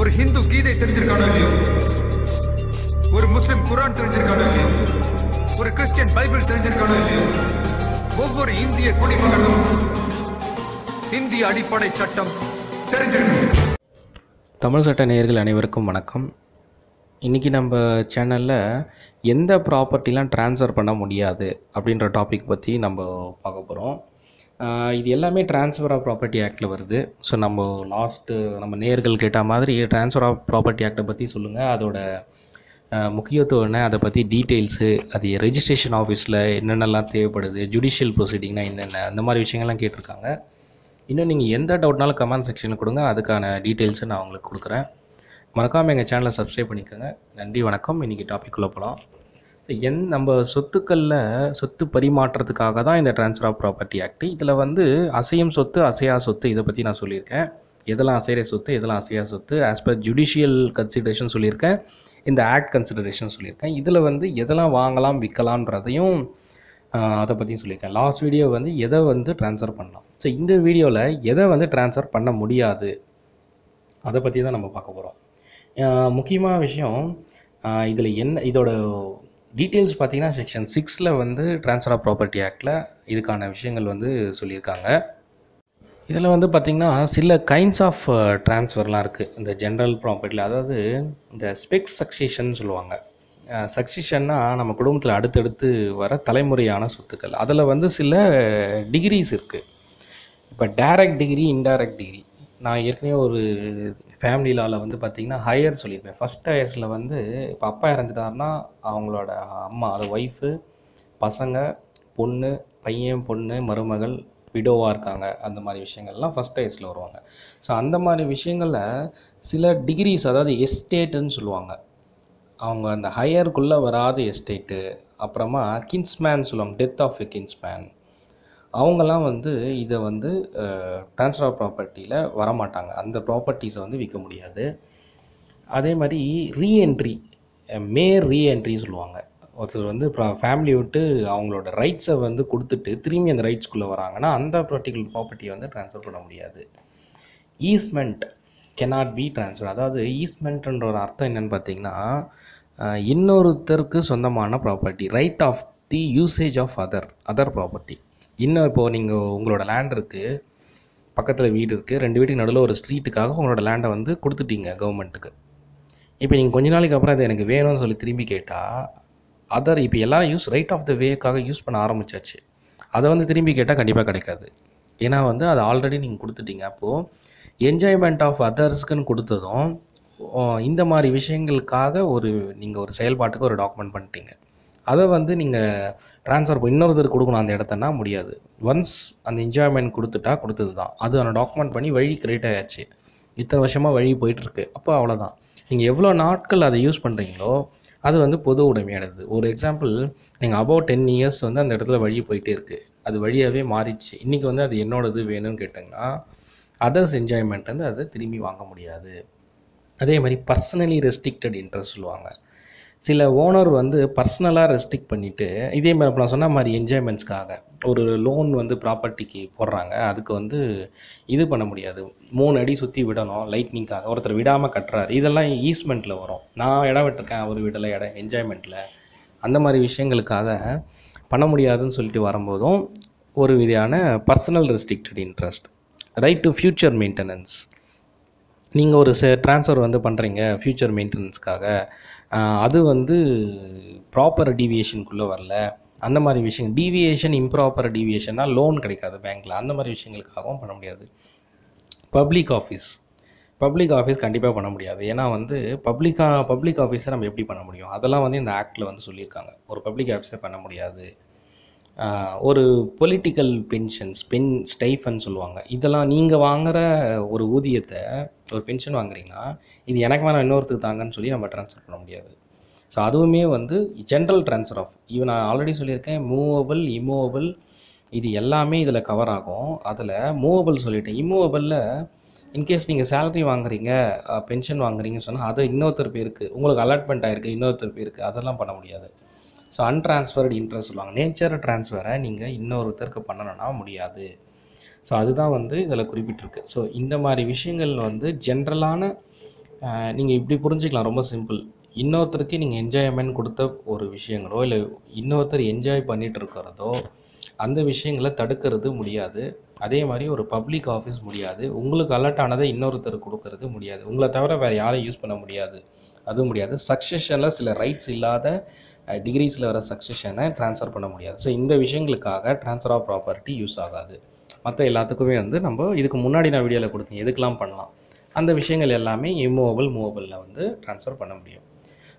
ஒரு ஹிந்து கீதை தெரிஞ்சிருக்கானோ இல்லையோ ஒரு முஸ்லிம் குரான் தெரிஞ்சிருக்கானோ இல்லையோ ஒரு கிறிஸ்டியன் பைபிள் தெரிஞ்சிருக்கானோ இல்லையோ ஒவ்வொரு இந்திய குடிமகனும் இந்திய அடிப்படை சட்டம் தெரிஞ்சிருக்கணும் தமிழ் சட்ட நேயர்கள் அனைவருக்கும் வணக்கம் இன்றைக்கி நம்ம சேனலில் எந்த ப்ராப்பர்ட்டிலாம் ட்ரான்ஸ்ஃபர் பண்ண முடியாது அப்படின்ற டாபிக் பற்றி நம்ம பார்க்க போகிறோம் இது எல்லாமே ட்ரான்ஸ்ஃபர் ஆஃப் ப்ராப்பர்ட்டி ஆக்டில் வருது ஸோ நம்ம லாஸ்ட்டு நம்ம நேர்கள் கேட்ட மாதிரி ட்ரான்ஸ்ஃபர் ஆஃப் ப்ராப்பர்ட்டி ஆக்டை பற்றி சொல்லுங்கள் அதோட முக்கியத்துவம் என்ன அதை பற்றி டீட்டெயில்ஸு அது ரெஜிஸ்ட்ரேஷன் ஆஃபீஸில் என்னென்னலாம் தேவைப்படுது ஜுடிஷியல் ப்ரொசீடிங்னா என்னென்ன அந்த மாதிரி விஷயங்கள்லாம் கேட்டிருக்காங்க இன்னும் நீங்கள் எந்த டவுட்னாலும் கமெண்ட் செக்ஷனில் கொடுங்க அதுக்கான டீட்டெயில்ஸை நான் உங்களுக்கு கொடுக்குறேன் மறக்காமல் எங்கள் சேனலை சப்ஸ்கிரைப் பண்ணிக்கோங்க நன்றி வணக்கம் இன்றைக்கி டாபிக் உள்ள போகலாம் என் நம்ம சொத்துக்களில் சொத்து பரிமாற்றத்துக்காக தான் இந்த ட்ரான்ஸ்ஃபர் ஆஃப் ப்ராப்பர்ட்டி ஆக்ட் இதில் வந்து அசையும் சொத்து அசையா சொத்து இதை பற்றி நான் சொல்லியிருக்கேன் எதெல்லாம் அசைகிற சொத்து எதெல்லாம் அசையா சொத்து ஆஸ் பர் ஜுடிஷியல் கன்சிடரேஷன் சொல்லியிருக்கேன் இந்த ஆக்ட் கன்சிடரேஷன் சொல்லியிருக்கேன் இதில் வந்து எதெல்லாம் வாங்கலாம் விற்கலான்றதையும் அதை பற்றியும் சொல்லியிருக்கேன் லாஸ்ட் வீடியோ வந்து எதை வந்து ட்ரான்ஸ்ஃபர் பண்ணலாம் ஸோ இந்த வீடியோவில் எதை வந்து ட்ரான்ஸ்ஃபர் பண்ண முடியாது அதை பற்றி தான் நம்ம பார்க்க போகிறோம் முக்கியமான விஷயம் இதில் என்ன இதோட டீட்டெயில்ஸ் பார்த்தீங்கன்னா செக்ஷன் சிக்ஸில் வந்து ட்ரான்ஸ்ஃபர் ஆஃப் ப்ராப்பர்ட்டி ஆக்டில் இதுக்கான விஷயங்கள் வந்து சொல்லியிருக்காங்க இதில் வந்து பார்த்திங்கன்னா சில கைண்ட்ஸ் ஆஃப் ட்ரான்ஸ்ஃபர்லாம் இருக்குது இந்த ஜென்ரல் ப்ராப்பர்ட்டியில் அதாவது இந்த ஸ்பெக்ஸ் சக்சேஷன் சொல்லுவாங்க சக்சேஷன்னா நம்ம குடும்பத்தில் அடுத்தடுத்து வர தலைமுறையான சொத்துக்கள் அதில் வந்து சில டிகிரிஸ் இருக்குது இப்போ டைரக்ட் டிகிரி இன்டைரக்ட் டிகிரி நான் ஏற்கனவே ஒரு ஃபேமிலி லாவில் வந்து பார்த்திங்கன்னா ஹையர் சொல்லியிருப்பேன் ஃபஸ்ட் ஹையர்ஸில் வந்து இப்போ அப்பா இறந்துட்டாருன்னா அவங்களோட அம்மா அது ஒய்ஃபு பசங்க பொண்ணு பையன் பொண்ணு மருமகள் விடோவாக இருக்காங்க அந்த மாதிரி விஷயங்கள்லாம் ஃபஸ்ட் ஹையர்ஸில் வருவாங்க ஸோ அந்த மாதிரி விஷயங்களில் சில டிகிரிஸ் அதாவது எஸ்டேட்டுன்னு சொல்லுவாங்க அவங்க அந்த ஹையருக்குள்ளே வராத எஸ்டேட்டு அப்புறமா கின்ஸ்மேன் சொல்லுவாங்க டெத் ஆஃப் எ கின்ஸ்மேன் அவங்கெல்லாம் வந்து இதை வந்து ட்ரான்ஸ்ஃபர் ஆஃப் ப்ராப்பர்ட்டியில் வரமாட்டாங்க அந்த ப்ராப்பர்ட்டிஸை வந்து விற்க முடியாது அதே மாதிரி ரீஎன்ட்ரி மே ரீஎன்ட்ரி சொல்லுவாங்க ஒருத்தர் வந்து ஃபேமிலி விட்டு அவங்களோட ரைட்ஸை வந்து கொடுத்துட்டு திரும்பி அந்த ரைட்ஸ்குள்ளே வராங்கன்னா அந்த பர்டிகுலர் ப்ராப்பர்ட்டியை வந்து ட்ரான்ஸ்ஃபர் பண்ண முடியாது ஈஸ்மெண்ட் கெனாட் பி ட்ரான்ஸ்ஃபர் அதாவது ஈஸ்மெண்ட்ன்ற ஒரு அர்த்தம் என்னென்னு பார்த்தீங்கன்னா இன்னொருத்தருக்கு சொந்தமான property right of the usage of other other property இன்னும் இப்போது நீங்கள் உங்களோட லேண்ட் இருக்குது பக்கத்தில் வீடு இருக்குது ரெண்டு வீட்டுக்கு நடுவில் ஒரு ஸ்ட்ரீட்டுக்காக உங்களோட லேண்டை வந்து கொடுத்துட்டீங்க கவர்மெண்ட்டுக்கு இப்போ நீங்கள் கொஞ்ச நாளைக்கு அப்புறம் அது எனக்கு வேணும்னு சொல்லி திரும்பி கேட்டால் அதர் இப்போ எல்லோரும் யூஸ் ரைட் ஆஃப் த வேக்காக யூஸ் பண்ண ஆரம்பிச்சாச்சு அதை வந்து திரும்பி கேட்டால் கண்டிப்பாக கிடைக்காது ஏன்னா வந்து அது ஆல்ரெடி நீங்கள் கொடுத்துட்டீங்க அப்போது என்ஜாய்மெண்ட் ஆஃப் அதர்ஸ்க்குன்னு கொடுத்ததும் இந்த மாதிரி விஷயங்களுக்காக ஒரு நீங்கள் ஒரு செயல்பாட்டுக்கு ஒரு டாக்குமெண்ட் பண்ணிட்டீங்க அதை வந்து நீங்கள் ட்ரான்ஸ்ஃபர் இன்னொருத்தர் கொடுக்கணும் அந்த இடத்தனா முடியாது ஒன்ஸ் அந்த என்ஜாய்மெண்ட் கொடுத்துட்டா கொடுத்தது தான் அது அந்த டாக்குமெண்ட் பண்ணி வழி கிரியேட் ஆயாச்சு இத்தனை வருஷமாக வழி போயிட்டுருக்கு அப்போ அவ்வளோதான் நீங்கள் எவ்வளோ நாட்கள் அதை யூஸ் பண்ணுறீங்களோ அது வந்து பொது உடைமையானது ஒரு எக்ஸாம்பிள் நீங்கள் அபவ் டென் இயர்ஸ் வந்து அந்த இடத்துல வழி போயிட்டே இருக்குது அது வழியாகவே மாறிடுச்சு இன்றைக்கி வந்து அது என்னோடது வேணும்னு கேட்டிங்கன்னா அதர்ஸ் என்ஜாய்மெண்ட் வந்து அதை திரும்பி வாங்க முடியாது அதே மாதிரி பர்சனலி ரெஸ்ட்ரிக்டட் இன்ட்ரெஸ்ட் சொல்லுவாங்க சில ஓனர் வந்து பர்சனலாக ரெஸ்ட்ரிக்ட் பண்ணிவிட்டு இதே மாதிரி நான் சொன்ன மாதிரி என்ஜாய்மெண்ட்ஸ்க்காக ஒரு லோன் வந்து ப்ராப்பர்ட்டிக்கு போடுறாங்க அதுக்கு வந்து இது பண்ண முடியாது மூணு அடி சுற்றி விடணும் லைட்னிங்காக ஒருத்தர் விடாமல் கட்டுறாரு இதெல்லாம் ஈஸ்மெண்ட்டில் வரும் நான் இடம் விட்டுருக்கேன் ஒரு விடலை இடம் என்ஜாய்மெண்ட்டில் அந்த மாதிரி விஷயங்களுக்காக பண்ண முடியாதுன்னு சொல்லிட்டு வரும்போதும் ஒரு விதையான personal restricted interest right to future maintenance நீங்கள் ஒரு சே ட்ரான்ஸ்ஃபர் வந்து பண்ணுறீங்க ஃப்யூச்சர் மெயின்டெனன்ஸ்க்காக அது வந்து ப்ராப்பர் டீவியேஷனுக்குள்ளே வரல அந்த மாதிரி விஷயம் டீவியேஷன் இம்ப்ராப்பர் டீவியேஷன்னா லோன் கிடைக்காது பேங்க்கில் அந்த மாதிரி விஷயங்களுக்காகவும் பண்ண முடியாது பப்ளிக் ஆஃபீஸ் பப்ளிக் ஆஃபீஸ் கண்டிப்பாக பண்ண முடியாது ஏன்னா வந்து பப்ளிக்காக பப்ளிக் ஆஃபீஸை நம்ம எப்படி பண்ண முடியும் அதெல்லாம் வந்து இந்த ஆக்டில் வந்து சொல்லியிருக்காங்க ஒரு பப்ளிக் ஆஃபீஸை பண்ண முடியாது ஒரு பொலிட்டிக்கல் பென்ஷன்ஸ் பென் ஸ்டைஃபன் சொல்லுவாங்க இதெல்லாம் நீங்கள் வாங்குகிற ஒரு ஊதியத்தை ஒரு பென்ஷன் வாங்குறீங்கன்னா இது எனக்கு வேணால் இன்னொருத்துக்கு தாங்கன்னு சொல்லி நம்ம ட்ரான்ஸ்ஃபர் பண்ண முடியாது ஸோ அதுவுமே வந்து ஜென்ரல் ட்ரான்ஸ்ஃபர் ஆஃப் இவன் நான் ஆல்ரெடி சொல்லியிருக்கேன் மூவபிள் இமூவபிள் இது எல்லாமே இதில் கவர் ஆகும் அதில் மூவபிள் சொல்லிட்டேன் இமூவபிளில் இன்கேஸ் நீங்கள் சேலரி வாங்குறீங்க பென்ஷன் வாங்குறீங்கன்னு சொன்னால் அது இன்னொருத்தர் பேருக்கு உங்களுக்கு அலாட்மெண்ட் ஆகிருக்கு இன்னொருத்தர் பேருக்கு அதெல்லாம் பண்ண முடியாது ஸோ அன்ட்ரான்ஸ்ஃபர்டு இன்ட்ரெஸ்ட் சொல்லுவாங்க நேச்சர் ட்ரான்ஸ்ஃபரை நீங்கள் இன்னொருத்தருக்கு பண்ணணும்னா முடியாது ஸோ அதுதான் வந்து இதில் குறிப்பிட்டிருக்கு ஸோ இந்த மாதிரி விஷயங்கள் வந்து ஜென்ரலான நீங்கள் இப்படி புரிஞ்சுக்கலாம் ரொம்ப சிம்பிள் இன்னொருத்தருக்கு நீங்கள் என்ஜாய்மெண்ட் கொடுத்த ஒரு விஷயங்களோ இல்லை இன்னொருத்தர் என்ஜாய் பண்ணிகிட்டு இருக்கிறதோ அந்த விஷயங்களை தடுக்கிறது முடியாது அதே மாதிரி ஒரு பப்ளிக் ஆஃபீஸ் முடியாது உங்களுக்கு அலர்ட் ஆனதை இன்னொருத்தர் கொடுக்கறது முடியாது உங்களை தவிர வேறு யாரையும் யூஸ் பண்ண முடியாது அதுவும் முடியாது சக்ஸஷனில் சில ரைட்ஸ் இல்லாத டிகிரிஸில் வர சக்ஸஷனை ட்ரான்ஸ்ஃபர் பண்ண முடியாது ஸோ இந்த விஷயங்களுக்காக ட்ரான்ஸ்ஃபர் ஆஃப் ப்ராப்பர்ட்டி யூஸ் ஆகாது மற்ற எல்லாத்துக்குமே வந்து நம்ம இதுக்கு முன்னாடி நான் வீடியோவில் கொடுத்தேன் எதுக்கெலாம் பண்ணலாம் அந்த விஷயங்கள் எல்லாமே இம்மூவபிள் மூவபிளில் வந்து ட்ரான்ஸ்ஃபர் பண்ண முடியும்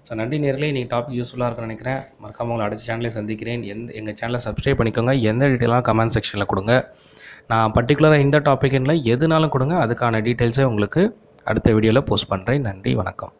ஸோ நன்றி நேரில் நீங்கள் டாபிக் யூஸ்ஃபுல்லாக இருக்குன்னு நினைக்கிறேன் மறக்காமல் உங்களை அடுத்த சேனலே சந்திக்கிறேன் எந்த எங்கள் சேனலை சப்ஸ்கிரைப் பண்ணிக்கோங்க எந்த டீட்டெயிலாக கமெண்ட் செக்ஷனில் கொடுங்க நான் பர்டிகுலராக இந்த டாபிக்ல எதுனாலும் கொடுங்க அதுக்கான டீட்டெயில்ஸை உங்களுக்கு அடுத்த வீடியோவில் போஸ்ட் பண்ணுறேன் நன்றி வணக்கம்